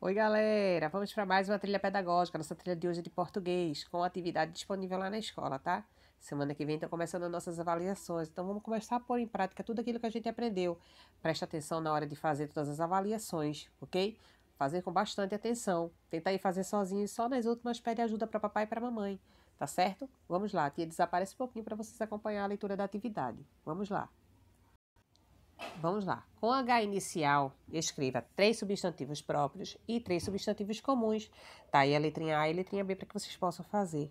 Oi, galera! Vamos para mais uma trilha pedagógica. Nossa trilha de hoje é de português, com atividade disponível lá na escola, tá? Semana que vem estão tá começando nossas avaliações, então vamos começar a pôr em prática tudo aquilo que a gente aprendeu. Presta atenção na hora de fazer todas as avaliações, ok? Fazer com bastante atenção. Tentar ir fazer sozinho e só nas últimas pede ajuda para papai e para mamãe, tá certo? Vamos lá, a tia desaparece um pouquinho para vocês acompanhar a leitura da atividade. Vamos lá! Vamos lá. Com H inicial, escreva três substantivos próprios e três substantivos comuns. Tá aí a letrinha A e a letrinha B para que vocês possam fazer.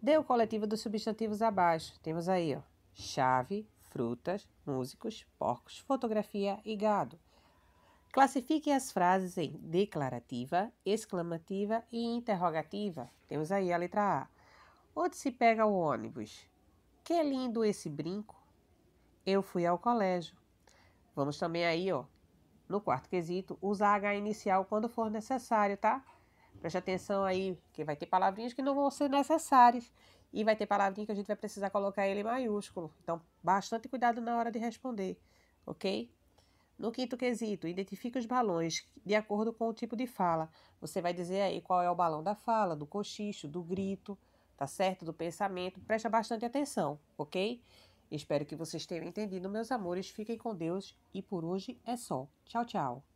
Dê o coletivo dos substantivos abaixo. Temos aí, ó, chave, frutas, músicos, porcos, fotografia e gado. Classifique as frases em declarativa, exclamativa e interrogativa. Temos aí a letra A. Onde se pega o ônibus? Que lindo esse brinco! Eu fui ao colégio. Vamos também aí, ó, no quarto quesito, usar H inicial quando for necessário, tá? Preste atenção aí, que vai ter palavrinhas que não vão ser necessárias e vai ter palavrinha que a gente vai precisar colocar ele em maiúsculo. Então, bastante cuidado na hora de responder, ok? No quinto quesito, identifique os balões de acordo com o tipo de fala. Você vai dizer aí qual é o balão da fala, do cochicho, do grito, tá certo? Do pensamento. Presta bastante atenção, ok? Espero que vocês tenham entendido, meus amores. Fiquem com Deus e por hoje é só. Tchau, tchau.